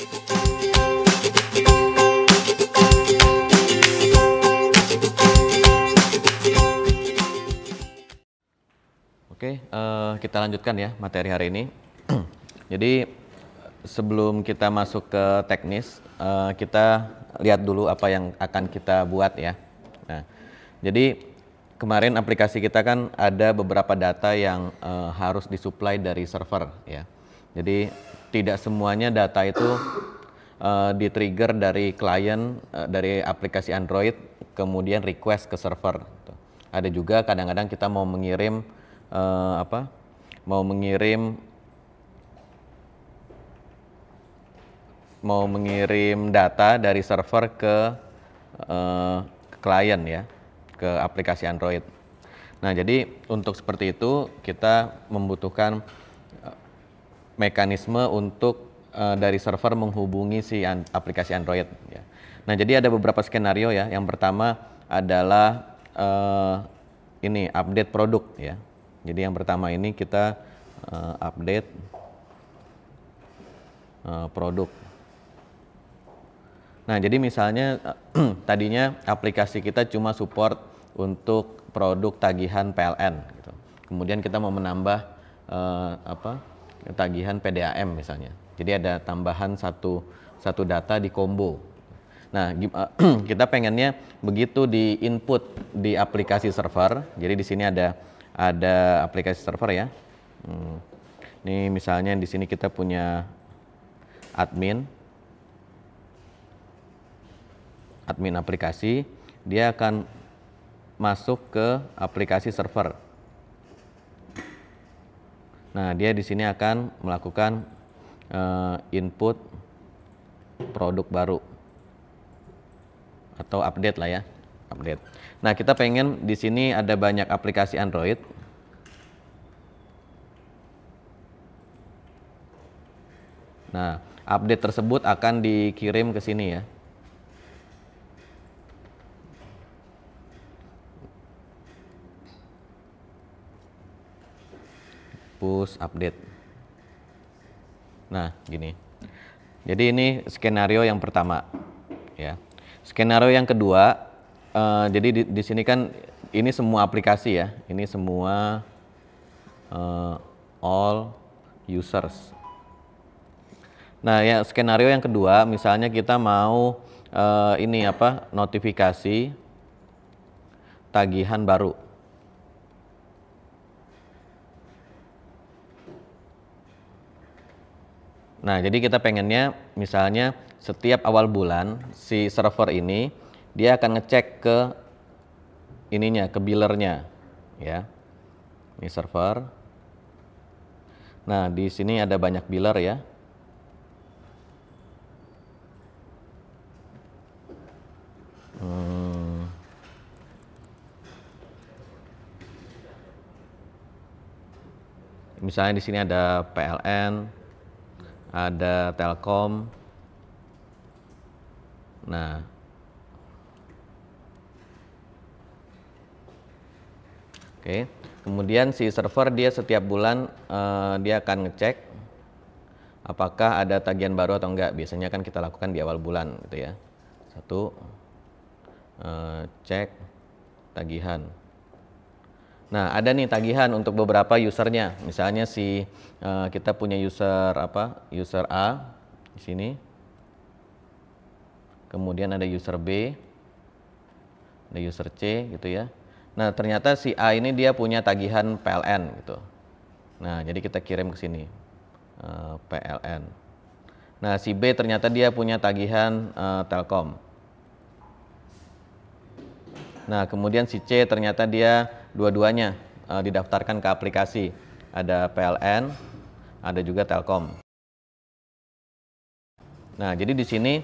Oke, uh, kita lanjutkan ya materi hari ini. Jadi sebelum kita masuk ke teknis, uh, kita lihat dulu apa yang akan kita buat ya. Nah, jadi kemarin aplikasi kita kan ada beberapa data yang uh, harus disuplai dari server ya. Jadi tidak semuanya data itu uh, di-trigger dari klien uh, dari aplikasi Android kemudian request ke server. Gitu. Ada juga kadang-kadang kita mau mengirim uh, apa? mau mengirim mau mengirim data dari server ke uh, ke klien ya, ke aplikasi Android. Nah, jadi untuk seperti itu kita membutuhkan mekanisme untuk uh, dari server menghubungi si an aplikasi Android. Ya. Nah, jadi ada beberapa skenario ya. Yang pertama adalah uh, ini update produk ya. Jadi yang pertama ini kita uh, update uh, produk. Nah, jadi misalnya tadinya aplikasi kita cuma support untuk produk tagihan PLN gitu. Kemudian kita mau menambah uh, apa? tagihan PDAM misalnya. Jadi ada tambahan satu satu data di combo. Nah, eh, kita pengennya begitu di input di aplikasi server. Jadi di sini ada ada aplikasi server ya. Hmm. Ini misalnya di sini kita punya admin admin aplikasi, dia akan masuk ke aplikasi server. Nah, dia di sini akan melakukan uh, input produk baru atau update lah ya, update. Nah, kita pengen di sini ada banyak aplikasi Android. Nah, update tersebut akan dikirim ke sini ya. push update. Nah, gini. Jadi ini skenario yang pertama, ya. Skenario yang kedua, uh, jadi di, di sini kan ini semua aplikasi ya, ini semua uh, all users. Nah, ya skenario yang kedua, misalnya kita mau uh, ini apa notifikasi tagihan baru. Nah, jadi kita pengennya misalnya setiap awal bulan si server ini dia akan ngecek ke ininya, ke billernya ya. Ini server. Nah, di sini ada banyak biller ya. Hmm. Misalnya di sini ada PLN, ada Telkom. Nah, oke. Kemudian si server dia setiap bulan uh, dia akan ngecek apakah ada tagihan baru atau enggak. Biasanya kan kita lakukan di awal bulan, gitu ya. Satu, uh, cek tagihan. Nah, ada nih tagihan untuk beberapa usernya. Misalnya si uh, kita punya user apa? User A di sini. Kemudian ada user B, ada user C gitu ya. Nah, ternyata si A ini dia punya tagihan PLN gitu. Nah, jadi kita kirim ke sini. Uh, eh, PLN. Nah, si B ternyata dia punya tagihan uh, Telkom. Nah, kemudian si C ternyata dia dua-duanya uh, didaftarkan ke aplikasi. Ada PLN, ada juga Telkom. Nah, jadi di sini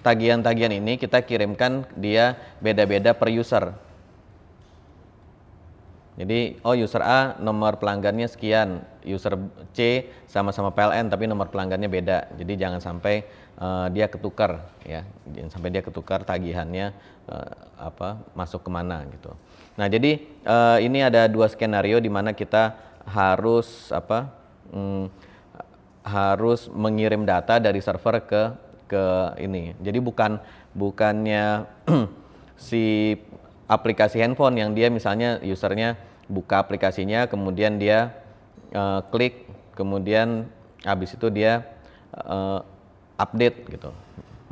tagihan-tagihan ini kita kirimkan dia beda-beda per user. Jadi, oh user A nomor pelanggannya sekian, user C sama-sama PLN tapi nomor pelanggannya beda. Jadi jangan sampai uh, dia ketukar ya, jangan sampai dia ketukar tagihannya uh, apa masuk kemana gitu. Nah, jadi uh, ini ada dua skenario di mana kita harus apa? Hmm, harus mengirim data dari server ke ke ini. Jadi bukan bukannya si aplikasi handphone yang dia misalnya usernya buka aplikasinya, kemudian dia uh, klik, kemudian habis itu dia uh, update gitu.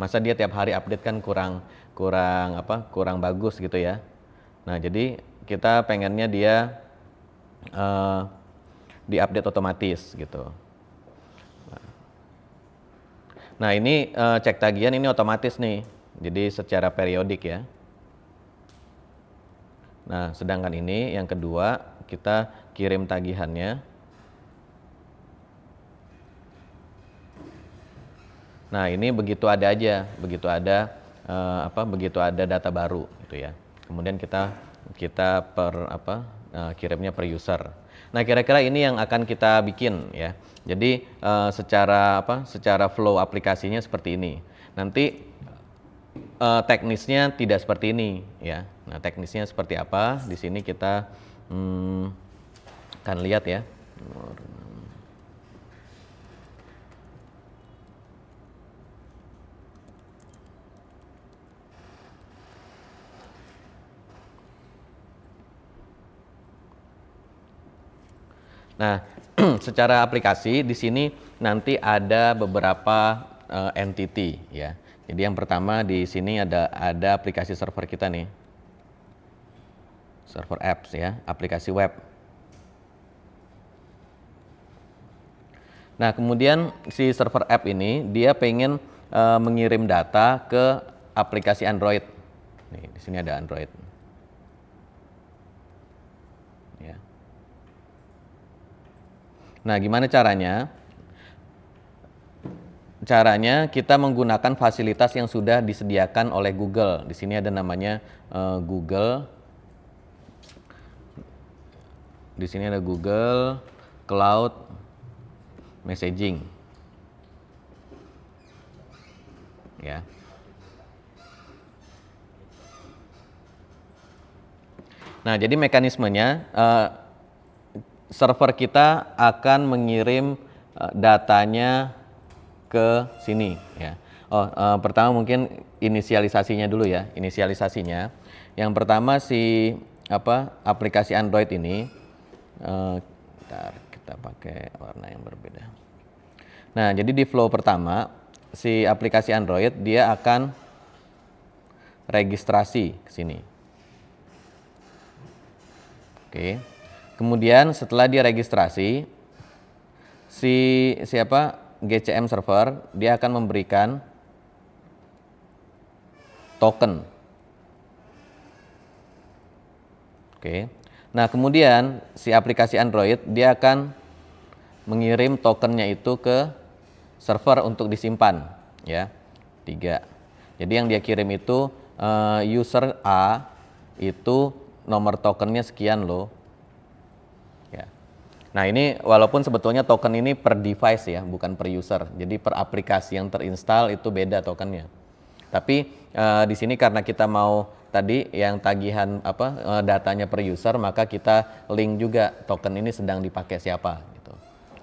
Masa dia tiap hari update kan kurang kurang apa? kurang bagus gitu ya. Nah, jadi kita pengennya dia uh, diupdate otomatis gitu. Nah, ini uh, cek tagihan ini otomatis nih. Jadi secara periodik ya. Nah, sedangkan ini yang kedua kita kirim tagihannya. Nah, ini begitu ada aja, begitu ada uh, apa begitu ada data baru gitu ya kemudian kita kita per apa uh, kirimnya per user. Nah, kira-kira ini yang akan kita bikin ya. Jadi uh, secara apa? Secara flow aplikasinya seperti ini. Nanti uh, teknisnya tidak seperti ini ya. Nah, teknisnya seperti apa? Di sini kita hmm, akan lihat ya. Nah, secara aplikasi di sini nanti ada beberapa uh, entity ya. Jadi yang pertama di sini ada ada aplikasi server kita nih. Server apps ya, aplikasi web. Nah, kemudian si server app ini dia pengen uh, mengirim data ke aplikasi Android. Nih, di sini ada Android. Nah, gimana caranya? Caranya kita menggunakan fasilitas yang sudah disediakan oleh Google. Di sini ada namanya uh, Google. Di sini ada Google Cloud Messaging. Ya. Nah, jadi mekanismenya eh, server kita akan mengirim eh, datanya ke sini ya. Oh, eh, pertama mungkin inisialisasinya dulu ya, inisialisasinya. Yang pertama si apa aplikasi Android ini uh, bentar, kita pakai warna yang berbeda. Nah, jadi di flow pertama si aplikasi Android dia akan registrasi ke sini. Oke. Okay. Kemudian setelah dia registrasi, si siapa GCM server dia akan memberikan token. Oke. Nah kemudian si aplikasi Android dia akan mengirim tokennya itu ke server untuk disimpan, ya tiga. Jadi yang dia kirim itu eh, user A itu nomor tokennya sekian loh Nah ini walaupun sebetulnya token ini per device ya, bukan per user. Jadi per aplikasi yang terinstall itu beda tokennya. Tapi uh, di sini karena kita mau tadi yang tagihan apa uh, datanya per user, maka kita link juga token ini sedang dipakai siapa. Gitu.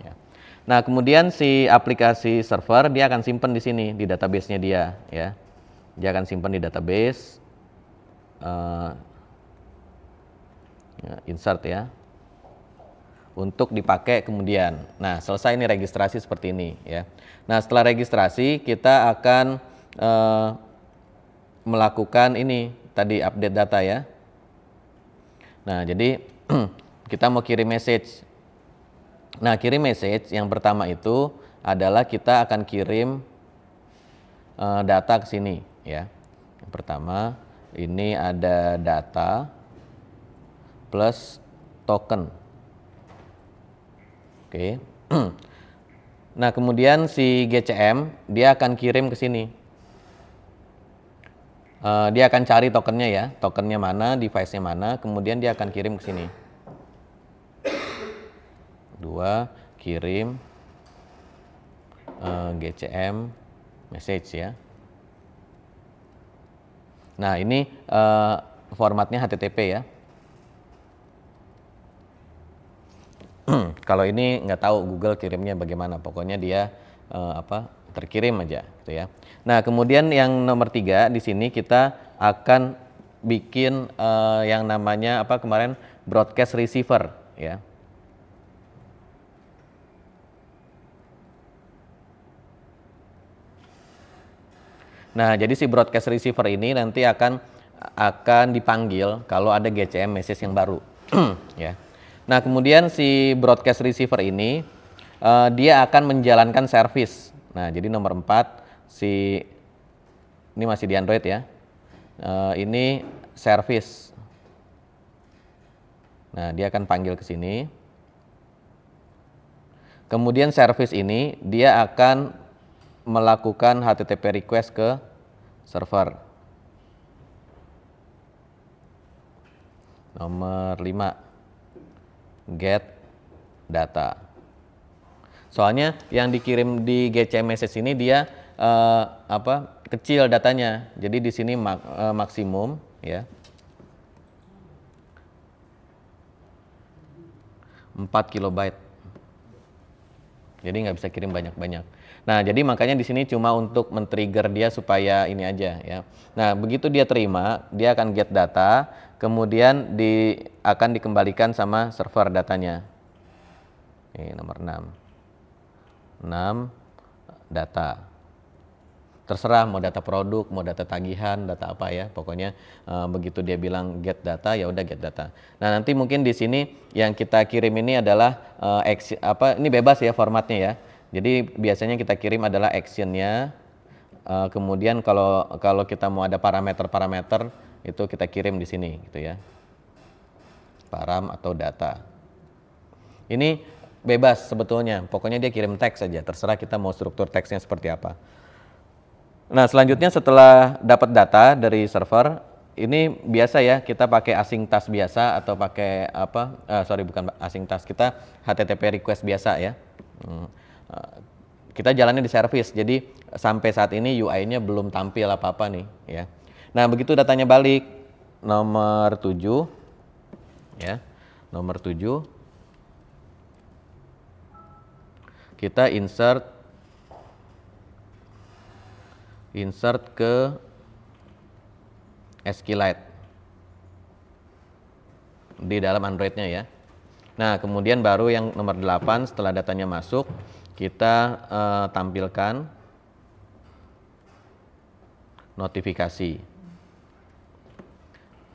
Ya. Nah kemudian si aplikasi server dia akan simpan di sini di databasenya dia, ya. Dia akan simpan di database. Uh, insert ya untuk dipakai kemudian. Nah, selesai ini registrasi seperti ini ya. Nah, setelah registrasi kita akan eh, melakukan ini tadi update data ya. Nah, jadi kita mau kirim message. Nah, kirim message yang pertama itu adalah kita akan kirim eh, data ke sini ya. Yang pertama ini ada data plus token. Oke. Okay. nah, kemudian si GCM dia akan kirim ke sini. Uh, dia akan cari tokennya ya, tokennya mana, device-nya mana, kemudian dia akan kirim ke sini. Dua, kirim uh, eh, GCM message ya. Nah, ini uh, formatnya HTTP ya. Hmm. kalau ini nggak tahu Google kirimnya bagaimana pokoknya dia uh, apa terkirim aja gitu ya nah kemudian yang nomor tiga di sini kita akan bikin uh, yang namanya apa kemarin broadcast receiver ya Nah, jadi si broadcast receiver ini nanti akan akan dipanggil kalau ada GCM message yang baru, ya. Nah, kemudian si broadcast receiver ini uh, dia akan menjalankan service. Nah, jadi nomor 4 si ini masih di Android ya. Uh, ini service. Nah, dia akan panggil ke sini. Kemudian service ini dia akan melakukan HTTP request ke server. Nomor 5 get data. Soalnya yang dikirim di GC message ini dia uh, apa kecil datanya. Jadi di sini mak, uh, maksimum ya. 4 kilobyte. Jadi nggak bisa kirim banyak-banyak. Nah, jadi makanya di sini cuma untuk men-trigger dia supaya ini aja ya. Nah, begitu dia terima, dia akan get data kemudian di, akan dikembalikan sama server datanya. Ini nomor 6. 6 data. Terserah mau data produk, mau data tagihan, data apa ya. Pokoknya e, begitu dia bilang get data ya udah get data. Nah, nanti mungkin di sini yang kita kirim ini adalah e, ex, apa ini bebas ya formatnya ya. Jadi biasanya kita kirim adalah actionnya. E, kemudian kalau kalau kita mau ada parameter-parameter itu kita kirim di sini gitu ya param atau data ini bebas sebetulnya pokoknya dia kirim teks saja terserah kita mau struktur teksnya seperti apa nah selanjutnya setelah dapat data dari server ini biasa ya kita pakai asing task biasa atau pakai apa uh, sorry bukan asing task, kita HTTP request biasa ya hmm. uh, kita jalannya di service jadi sampai saat ini UI-nya belum tampil apa apa nih ya Nah, begitu datanya balik nomor 7 ya. Nomor 7 kita insert insert ke SQLite di dalam Android-nya ya. Nah, kemudian baru yang nomor 8 setelah datanya masuk, kita uh, tampilkan notifikasi.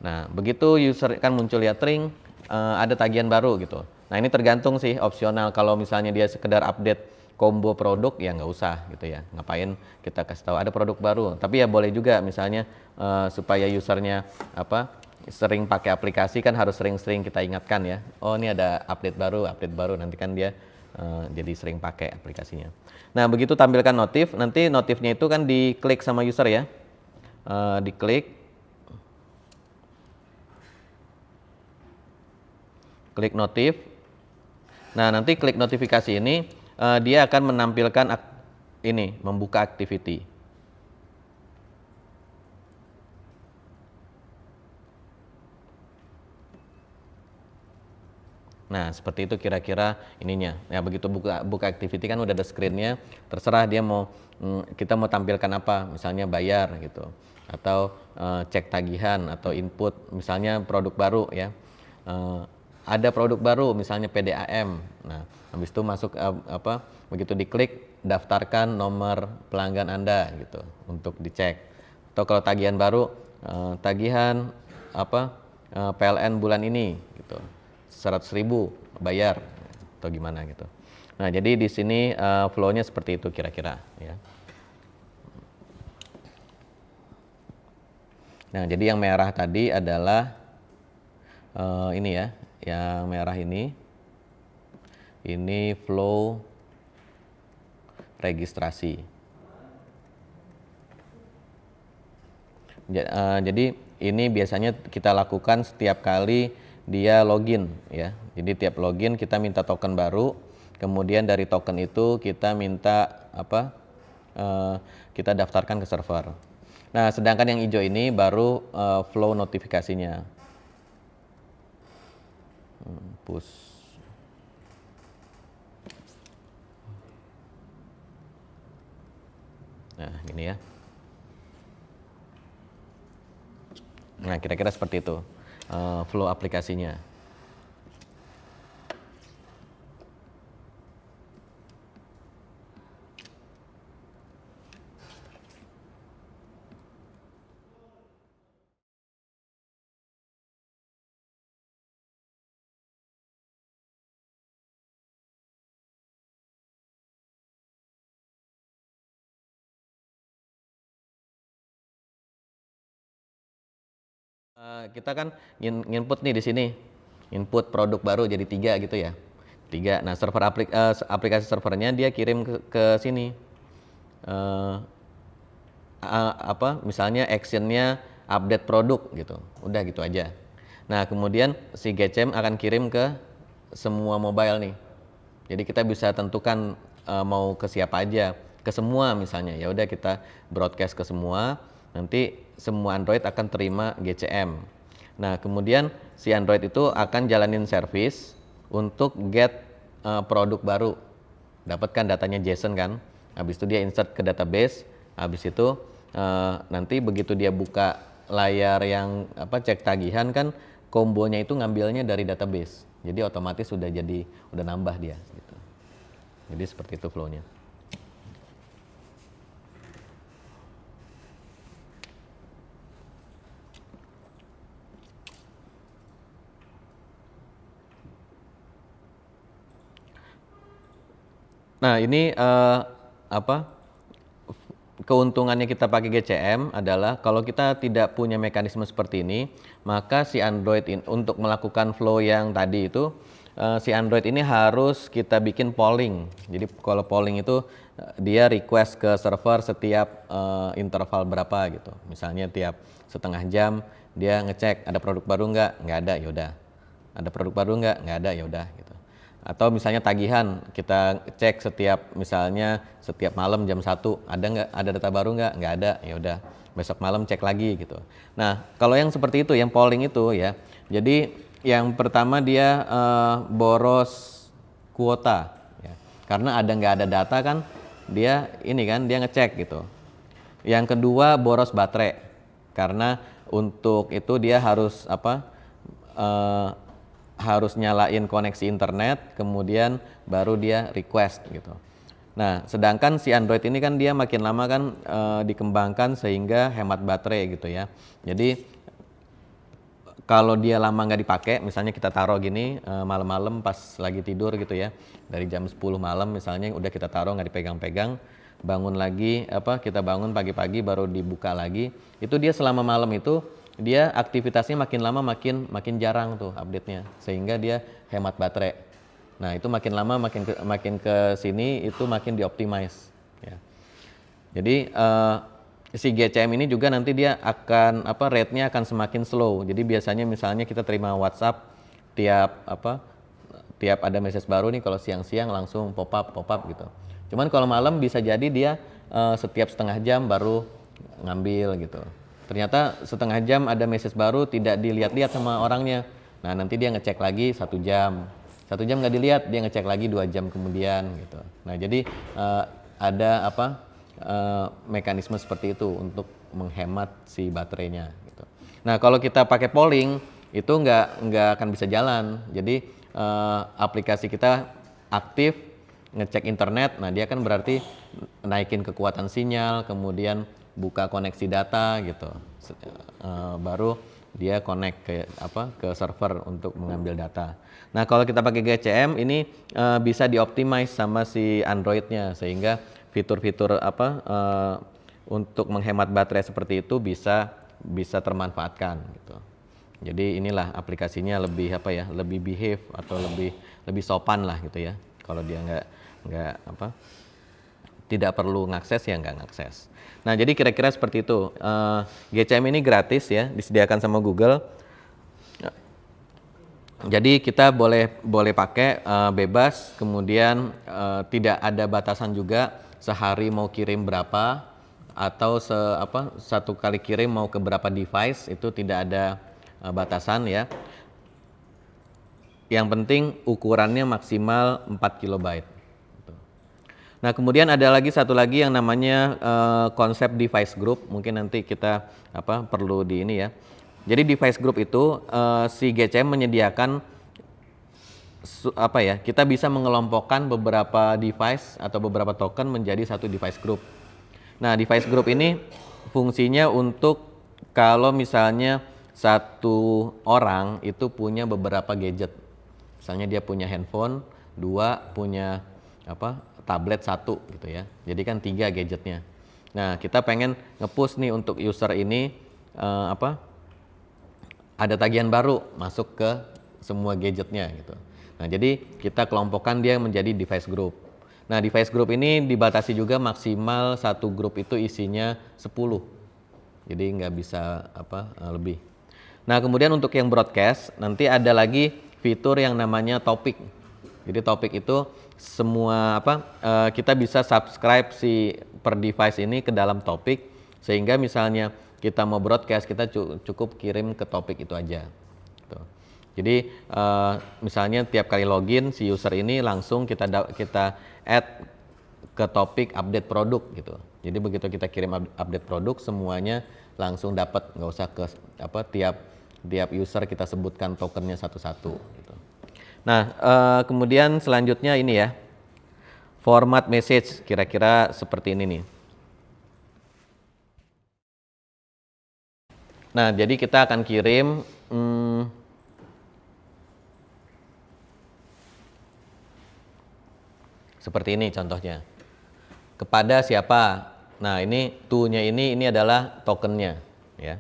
Nah, begitu user kan muncul ya ring, uh, eh, ada tagihan baru gitu. Nah, ini tergantung sih opsional. Kalau misalnya dia sekedar update combo produk ya nggak usah gitu ya. Ngapain kita kasih tahu ada produk baru. Tapi ya boleh juga misalnya uh, supaya usernya apa sering pakai aplikasi kan harus sering-sering kita ingatkan ya. Oh, ini ada update baru, update baru nanti kan dia uh, jadi sering pakai aplikasinya. Nah, begitu tampilkan notif, nanti notifnya itu kan diklik sama user ya. Uh, diklik klik notif. Nah, nanti klik notifikasi ini uh, dia akan menampilkan ini, membuka activity. Nah, seperti itu kira-kira ininya. Ya, begitu buka buka activity kan udah ada screennya. Terserah dia mau mm, kita mau tampilkan apa, misalnya bayar gitu, atau uh, cek tagihan atau input, misalnya produk baru ya. Uh, ada produk baru misalnya PDAM. Nah, habis itu masuk eh, apa begitu diklik daftarkan nomor pelanggan Anda gitu untuk dicek. Atau kalau tagihan baru eh, tagihan apa eh, PLN bulan ini gitu. 100.000 bayar atau gimana gitu. Nah, jadi di sini flow-nya seperti itu kira-kira ya. Nah, jadi yang merah tadi adalah uh, ini ya, yang merah ini ini flow registrasi eh, jadi ini biasanya kita lakukan setiap kali dia login ya jadi tiap login kita minta token baru kemudian dari token itu kita minta apa eh, kita daftarkan ke server nah sedangkan yang hijau ini baru eh, flow notifikasinya push nah gini ya nah kira-kira seperti itu uh, flow aplikasinya kita kan input nih di sini input produk baru jadi tiga gitu ya tiga nah server aplik eh, aplikasi servernya dia kirim ke, ke sini uh, uh, apa misalnya actionnya update produk gitu udah gitu aja nah kemudian si GCM akan kirim ke semua mobile nih jadi kita bisa tentukan uh, mau ke siapa aja ke semua misalnya ya udah kita broadcast ke semua Nanti semua Android akan terima GCM. Nah, kemudian si Android itu akan jalanin service untuk get uh, produk baru. Dapatkan datanya JSON kan. Habis itu dia insert ke database, habis itu uh, nanti begitu dia buka layar yang apa cek tagihan kan kombonya itu ngambilnya dari database. Jadi otomatis sudah jadi udah nambah dia gitu. Jadi seperti itu flow-nya. Nah, ini uh, apa? keuntungannya kita pakai GCM adalah kalau kita tidak punya mekanisme seperti ini, maka si Android in, untuk melakukan flow yang tadi itu uh, si Android ini harus kita bikin polling. Jadi kalau polling itu eh, dia request ke server setiap uh, interval berapa gitu. Misalnya tiap setengah jam dia ngecek ada produk baru nggak? Nggak ada, yaudah. Ada produk baru nggak? Nggak ada, yaudah. Gitu atau misalnya tagihan kita cek setiap misalnya setiap malam jam satu ada nggak ada data baru nggak nggak ada ya udah besok malam cek lagi gitu nah kalau yang seperti itu yang polling itu ya jadi yang pertama dia uh, boros kuota ya. karena ada nggak ada data kan dia ini kan dia ngecek gitu yang kedua boros baterai karena untuk itu dia harus apa uh, harus nyalain koneksi internet, kemudian baru dia request gitu. Nah, sedangkan si Android ini kan dia makin lama kan e, dikembangkan sehingga hemat baterai gitu ya. Jadi kalau dia lama nggak dipakai, misalnya kita taruh gini e, malam-malam pas lagi tidur gitu ya, dari jam 10 malam misalnya udah kita taruh nggak dipegang-pegang, bangun lagi apa kita bangun pagi-pagi baru dibuka lagi, itu dia selama malam itu dia aktivitasnya makin lama makin makin jarang tuh update-nya sehingga dia hemat baterai. Nah, itu makin lama makin ke, makin ke sini itu makin dioptimize ya. Jadi uh, si GCM ini juga nanti dia akan apa rate-nya akan semakin slow. Jadi biasanya misalnya kita terima WhatsApp tiap apa tiap ada message baru nih kalau siang-siang langsung pop up pop up gitu. Cuman kalau malam bisa jadi dia uh, setiap setengah jam baru ngambil gitu. Ternyata setengah jam ada message baru tidak dilihat-lihat sama orangnya. Nah nanti dia ngecek lagi satu jam. Satu jam nggak dilihat, dia ngecek lagi dua jam kemudian gitu. Nah jadi uh, ada apa uh, mekanisme seperti itu untuk menghemat si baterainya. Gitu. Nah kalau kita pakai polling itu nggak nggak akan bisa jalan. Jadi uh, aplikasi kita aktif ngecek internet, nah dia kan berarti naikin kekuatan sinyal, kemudian buka koneksi data gitu uh, baru dia connect ke apa ke server untuk mengambil data. Nah kalau kita pakai GCM ini uh, bisa dioptimize sama si Androidnya sehingga fitur-fitur apa uh, untuk menghemat baterai seperti itu bisa bisa termanfaatkan gitu. Jadi inilah aplikasinya lebih apa ya lebih behave atau lebih lebih sopan lah gitu ya kalau dia nggak nggak apa tidak perlu ngakses ya nggak ngakses. Nah jadi kira-kira seperti itu. Uh, eh, GCM ini gratis ya disediakan sama Google. Jadi kita boleh boleh pakai uh, bebas, kemudian uh, tidak ada batasan juga sehari mau kirim berapa atau se apa satu kali kirim mau ke berapa device itu tidak ada uh, batasan ya. Yang penting ukurannya maksimal 4 kilobyte. Nah, kemudian ada lagi satu lagi yang namanya uh, konsep device group. Mungkin nanti kita apa perlu di ini ya. Jadi device group itu uh, si GCM menyediakan apa ya? Kita bisa mengelompokkan beberapa device atau beberapa token menjadi satu device group. Nah, device group ini fungsinya untuk kalau misalnya satu orang itu punya beberapa gadget. Misalnya dia punya handphone, dua punya apa tablet satu gitu ya. Jadi kan tiga gadgetnya. Nah kita pengen ngepush nih untuk user ini uh, apa? Ada tagihan baru masuk ke semua gadgetnya gitu. Nah jadi kita kelompokkan dia menjadi device group. Nah device group ini dibatasi juga maksimal satu grup itu isinya 10 Jadi nggak bisa apa eh, lebih. Nah kemudian untuk yang broadcast nanti ada lagi fitur yang namanya topik. Jadi topik itu semua apa uh, kita bisa subscribe si per device ini ke dalam topik sehingga misalnya kita mau broadcast kita cukup kirim ke topik itu aja. Tuh. Gitu. Jadi uh, misalnya tiap kali login si user ini langsung kita kita add ke topik update produk gitu. Jadi begitu kita kirim update produk semuanya langsung dapat nggak usah ke apa tiap tiap user kita sebutkan tokennya satu-satu. Gitu. Nah, uh, kemudian selanjutnya ini ya. Format message kira-kira seperti ini nih. Nah, jadi kita akan kirim hmm, seperti ini contohnya. Kepada siapa? Nah, ini to ini ini adalah tokennya ya.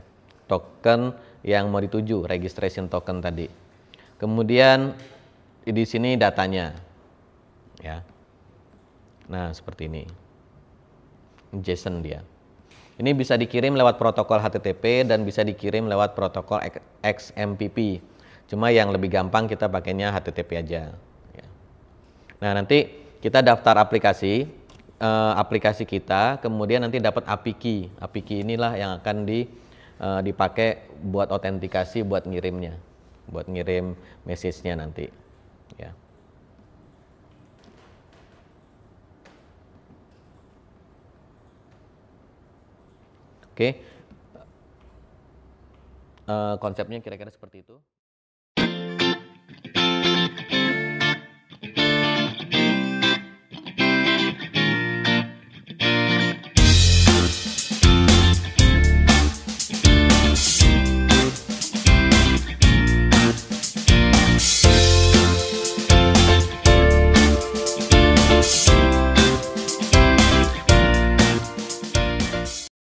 Token yang mau dituju, registration token tadi. Kemudian di sini datanya. Ya. Nah, seperti ini. JSON dia. Ini bisa dikirim lewat protokol HTTP dan bisa dikirim lewat protokol XMPP. Cuma yang lebih gampang kita pakainya HTTP aja. Ya. Nah, nanti kita daftar aplikasi e, aplikasi kita, kemudian nanti dapat API key. API key inilah yang akan di e, dipakai buat autentikasi buat ngirimnya, buat ngirim message-nya nanti ya. Oke, okay. uh, eh, konsepnya kira-kira seperti itu.